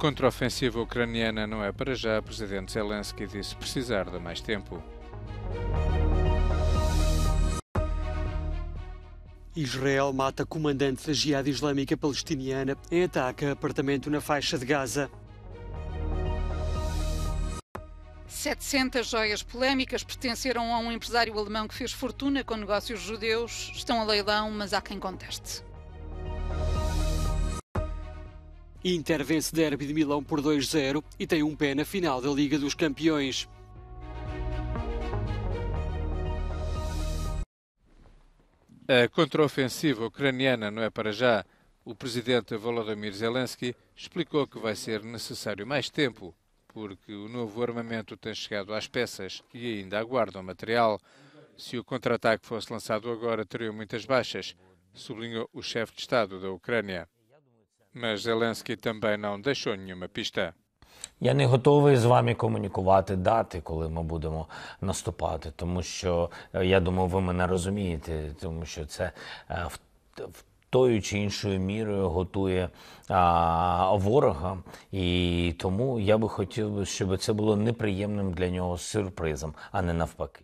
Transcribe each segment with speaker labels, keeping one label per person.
Speaker 1: Contraofensiva ucraniana não é para já, presidente Zelensky disse precisar de mais tempo.
Speaker 2: Israel mata comandante da Jihad Islâmica Palestiniana em ataque a apartamento na faixa de Gaza.
Speaker 3: 700 joias polémicas pertenceram a um empresário alemão que fez fortuna com negócios judeus. Estão a leilão, mas há quem conteste.
Speaker 2: Inter vence Derby de Milão por 2-0 e tem um pé na final da Liga dos
Speaker 1: Campeões. A contraofensiva ucraniana não é para já. O presidente Volodymyr Zelensky explicou que vai ser necessário mais tempo, porque o novo armamento tem chegado às peças e ainda aguardam material. Se o contra-ataque fosse lançado agora, teriam muitas baixas, sublinhou o chefe de Estado da Ucrânia. Зеленський também não deixou nenhuma pista.
Speaker 4: Я не готовий з вами комунікувати дати, коли ми будемо наступати, тому що е, я думаю, ви мене розумієте, тому що це е, в, в тою чи іншою мірою готує а, ворога, і тому я би хотів щоб це було неприємним для нього сюрпризом, а не навпаки.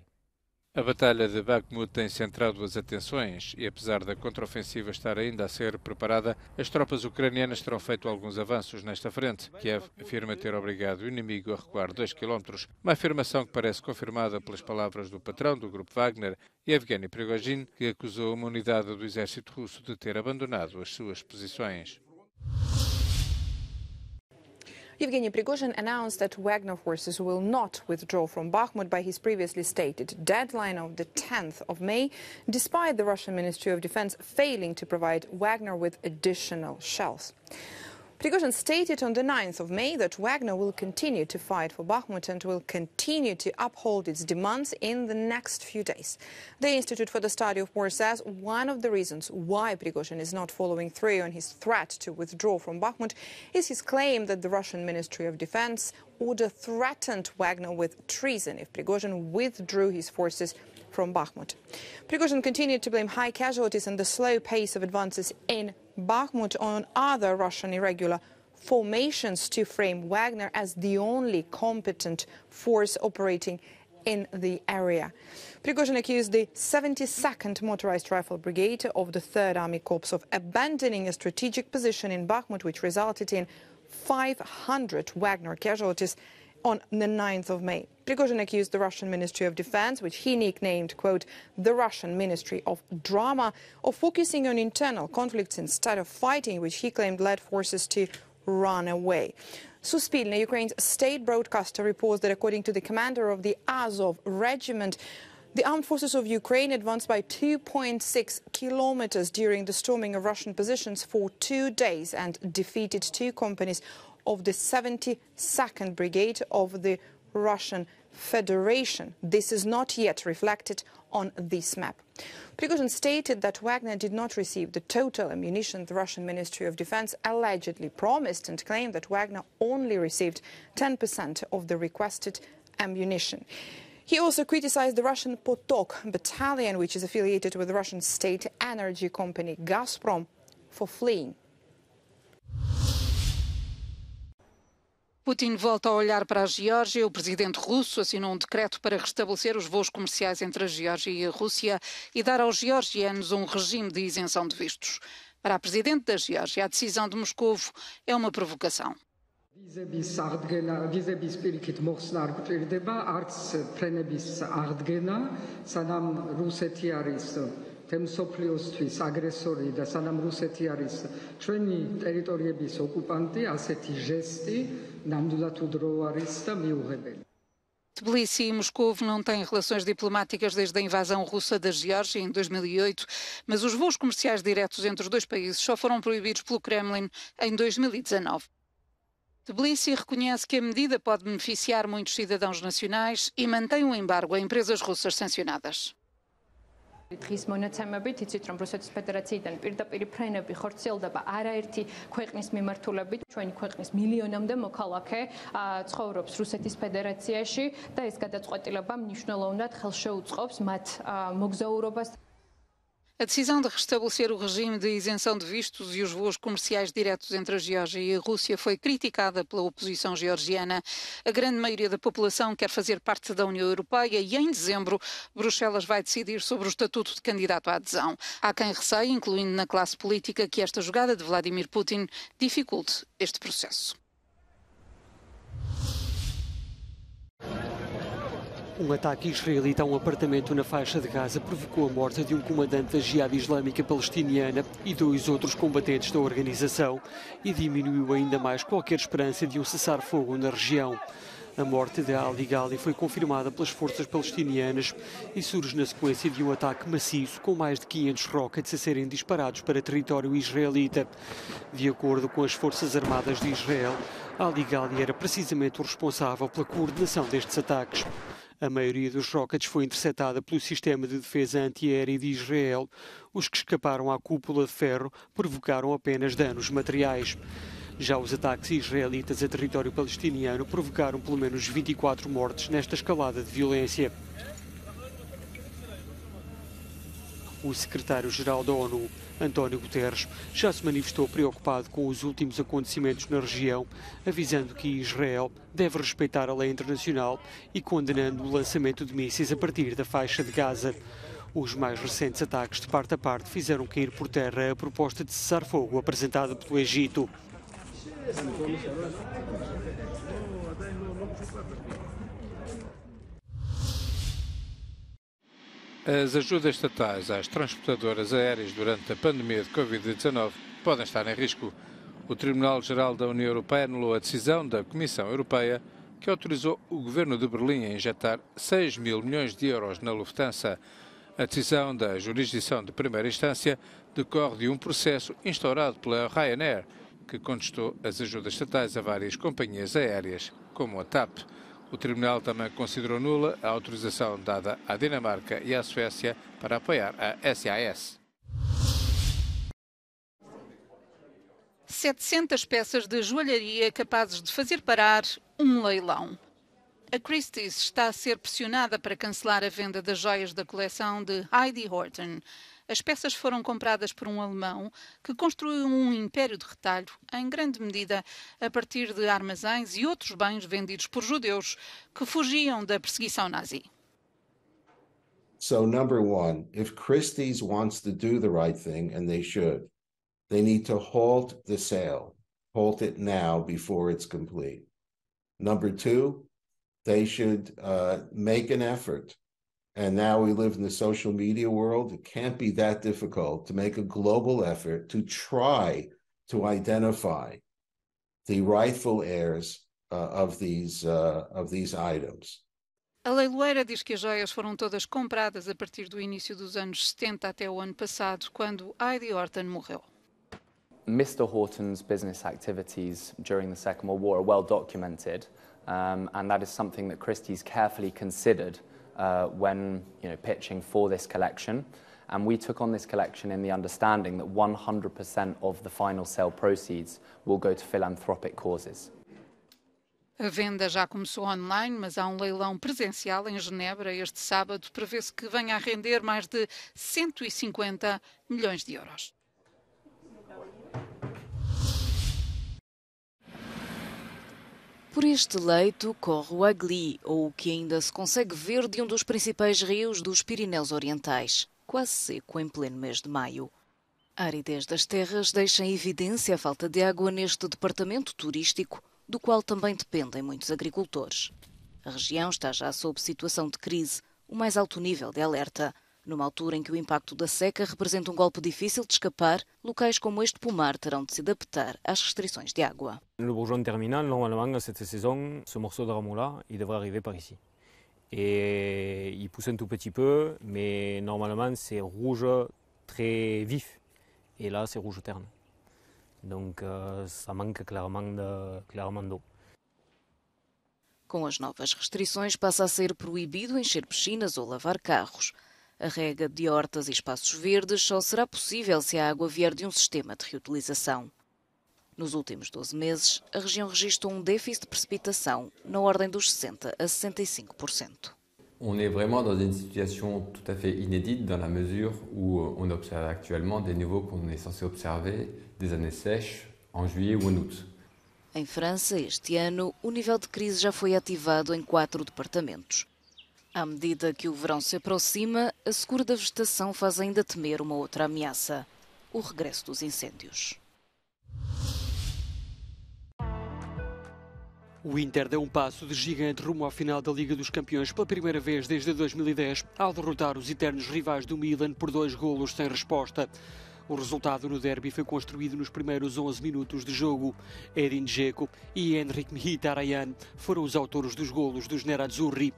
Speaker 1: A Batalha de Bakhmut tem centrado as atenções e, apesar da contraofensiva estar ainda a ser preparada, as tropas ucranianas terão feito alguns avanços nesta frente. Kiev afirma ter obrigado o inimigo a recuar 2 km, uma afirmação que parece confirmada pelas palavras do patrão do grupo Wagner, Evgeny Prigozhin, que acusou uma unidade do exército russo de ter abandonado as suas posições.
Speaker 5: Yevgeny Prigozhin announced that Wagner forces will not withdraw from Bakhmut by his previously stated deadline of the 10th of May, despite the Russian Ministry of Defense failing to provide Wagner with additional shells. Prigozhin stated on the 9th of May that Wagner will continue to fight for Bakhmut and will continue to uphold its demands in the next few days. The Institute for the Study of War says one of the reasons why Prigozhin is not following through on his threat to withdraw from Bakhmut is his claim that the Russian Ministry of Defense would have threatened Wagner with treason if Prigozhin withdrew his forces from Bakhmut. Prigozhin continued to blame high casualties and the slow pace of advances in Bakhmut on other Russian irregular formations to frame Wagner as the only competent force operating in the area. Prigozhin accused the 72nd Motorized Rifle Brigade of the 3rd Army Corps of abandoning a strategic position in Bakhmut, which resulted in 500 Wagner casualties on the 9th of May. Prigozhin accused the Russian Ministry of Defense, which he nicknamed, quote, the Russian Ministry of Drama, of focusing on internal conflicts instead of fighting, which he claimed led forces to run away. Suspilne, Ukraine's state broadcaster, reports that according to the commander of the Azov regiment, the armed forces of Ukraine advanced by 2.6 kilometers during the storming of Russian positions for two days and defeated two companies of the 72nd Brigade of the Russian Federation. This is not yet reflected on this map. Prigozhin stated that Wagner did not receive the total ammunition the Russian Ministry of Defense allegedly promised and claimed that Wagner only received 10% of the requested ammunition. He also criticized the Russian Potok battalion, which is affiliated with the Russian state energy company Gazprom, for fleeing Putin volta a olhar para a Geórgia. O presidente
Speaker 3: russo assinou um decreto para restabelecer os voos comerciais entre a Geórgia e a Rússia e dar aos georgianos um regime de isenção de vistos. Para a presidente da Geórgia, a decisão de Moscou é uma provocação. თემსოფლიოსთვის Tbilisi e Moscou não têm relações diplomáticas desde a invasão russa da Geórgia em 2008, mas os voos comerciais diretos entre os dois países só foram proibidos pelo Kremlin em 2019. Tbilisi reconhece que a medida pode beneficiar muitos cidadãos nacionais e mantém o um embargo a empresas russas sancionadas.
Speaker 5: დღის მონაცემებით იცით რომ რუსეთის ფედერაციიდან პირდაპირ ფრენები ხორციელდება არაერთი ქვეყნის მიმართულებით ჩვენი ქვეყნის მილიონამდე მოქალაქე ცხოვრობს რუსეთის ფედერაციაში და ეს გადაწყვეტილება მნიშვნელოვნად ხელშეუწყობს მათ მოგზაურობას
Speaker 3: A decisão de restabelecer o regime de isenção de vistos e os voos comerciais diretos entre a Geórgia e a Rússia foi criticada pela oposição georgiana. A grande maioria da população quer fazer parte da União Europeia e, em dezembro, Bruxelas vai decidir sobre o estatuto de candidato à adesão. Há quem receie, incluindo na classe política, que esta jogada de Vladimir Putin dificulte este processo.
Speaker 2: Um ataque israelita a um apartamento na faixa de Gaza provocou a morte de um comandante da Jihad Islâmica Palestiniana e dois outros combatentes da organização e diminuiu ainda mais qualquer esperança de um cessar-fogo na região. A morte de Ali Ghali foi confirmada pelas forças palestinianas e surge na sequência de um ataque maciço com mais de 500 rockets a serem disparados para território israelita. De acordo com as Forças Armadas de Israel, Ali Ghali era precisamente o responsável pela coordenação destes ataques. A maioria dos rockets foi interceptada pelo sistema de defesa antiaérea de Israel. Os que escaparam à cúpula de ferro provocaram apenas danos materiais. Já os ataques israelitas a território palestiniano provocaram pelo menos 24 mortes nesta escalada de violência. O secretário-geral da ONU, António Guterres, já se manifestou preocupado com os últimos acontecimentos na região, avisando que Israel deve respeitar a lei internacional e condenando o lançamento de mísseis a partir da faixa de Gaza. Os mais recentes ataques de parte a parte fizeram cair por terra a proposta de cessar-fogo apresentada pelo Egito.
Speaker 1: As ajudas estatais às transportadoras aéreas durante a pandemia de Covid-19 podem estar em risco. O Tribunal-Geral da União Europeia anulou a decisão da Comissão Europeia que autorizou o governo de Berlim a injetar 6 mil milhões de euros na Lufthansa. A decisão da jurisdição de primeira instância decorre de um processo instaurado pela Ryanair, que contestou as ajudas estatais a várias companhias aéreas, como a TAP. O Tribunal também considerou nula a autorização dada à Dinamarca e à Suécia para apoiar a SAS.
Speaker 3: 700 peças de joalharia capazes de fazer parar um leilão. A Christie's está a ser pressionada para cancelar a venda das joias da coleção de Heidi Horton. As peças foram compradas por um alemão que construiu um império de retalho, em grande medida a partir de armazéns e outros bens vendidos por judeus que fugiam da perseguição nazi. So number one, if Christie's wants to do the right thing, and they should, they need to halt the sale, halt it now before it's complete. Number two, they should uh, make an effort and now we live in the social media world. It can't be that difficult to make a global effort to try to identify the rightful heirs uh, of these uh, of these items. A leiloeira diz que as joias foram todas compradas a partir do início dos anos 70 até o ano passado, quando Heidi Horton morreu.
Speaker 5: Mr. Horton's business activities during the Second World War are well documented, um, and that is something that Christie's carefully considered uh, when you know, pitching for this collection. And we took on this collection in the understanding that 100% of the final sale proceeds will go to philanthropic causes.
Speaker 3: A venda já começou online, mas há um leilão presencial em Genebra este sábado. Prevê-se que venha a render mais de 150 milhões de euros.
Speaker 4: Por este leito corre o Agli, ou o que ainda se consegue ver de um dos principais rios dos Pirineus Orientais, quase seco em pleno mês de maio. A aridez das terras deixa em evidência a falta de água neste departamento turístico, do qual também dependem muitos agricultores. A região está já sob situação de crise, o mais alto nível de alerta. Numa altura em que o impacto da seca representa um golpe difícil de escapar, locais como este pomar terão de se adaptar às restrições de água.
Speaker 2: O bourgeon terminal, normalmente, esta saison, esse morceau de ramon-là, il devrait arriver par aqui. E ele pousse um tout petit peu, mais normalement, c'est rouge très vif. Et là, c'est rouge terne. Donc, euh, ça manque clairement d'eau. Clairement
Speaker 4: Com as novas restrições, passa a ser proibido encher piscinas ou lavar carros. A rega de hortas e espaços verdes só será possível se a água vier de um sistema de reutilização. Nos últimos 12 meses, a região registrou um déficit de precipitação na ordem dos 60 a 65%.
Speaker 1: On est vraiment dans une situation tout à fait inédite dans la mesure où euh, on observe actuellement des niveaux qu'on est censé observer des années sèches en juillet ou en août.
Speaker 4: Em França, este ano, o nível de crise já foi ativado em quatro departamentos. À medida que o verão se aproxima, a secura da vegetação faz ainda temer uma outra ameaça: o regresso dos incêndios.
Speaker 2: O Inter deu um passo de gigante rumo à final da Liga dos Campeões pela primeira vez desde 2010, ao derrotar os eternos rivais do Milan por dois golos sem resposta. O resultado no derby foi construído nos primeiros 11 minutos de jogo. Edin Dzeko e Henrik Mkhitaryan foram os autores dos golos dos Nerazzurri.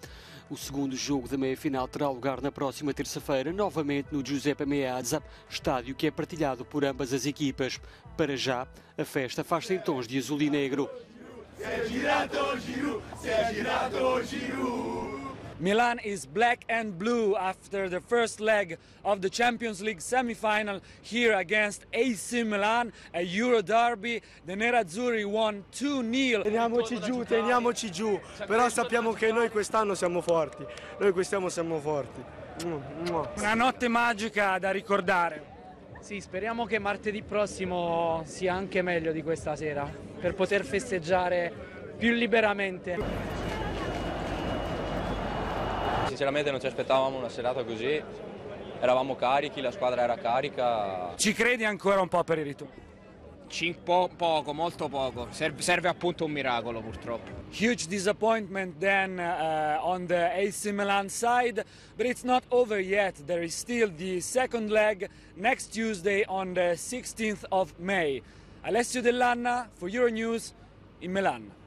Speaker 2: O segundo jogo da meia-final terá lugar na próxima terça-feira, novamente no Giuseppe Meazza, estádio que é partilhado por ambas as equipas. Para já, a festa faz-se em tons de azul e negro.
Speaker 5: Se é giro, se é giro.
Speaker 2: Milan is black and blue after the first leg of the Champions League semi-final here against AC Milan, a Euro derby. The Nerazzurri won 2-0. Teniamoci giù, teniamoci giù, cioè, però sappiamo che noi quest'anno siamo forti, noi quest'anno siamo forti. Una notte magica da ricordare. Sì, speriamo che martedì prossimo sia anche meglio di questa sera, per poter festeggiare più liberamente
Speaker 1: sinceramente non ci aspettavamo una serata così, eravamo carichi, la squadra era carica. Ci
Speaker 2: credi ancora un po' per il ritorno?
Speaker 1: Po poco, molto poco. Serve, serve, appunto un miracolo purtroppo.
Speaker 2: Huge disappointment then uh, on the AC Milan side, but it's not over yet. There is still the second leg next Tuesday on the 16th of May. Alessio Dell'Anna for Euronews in Milan.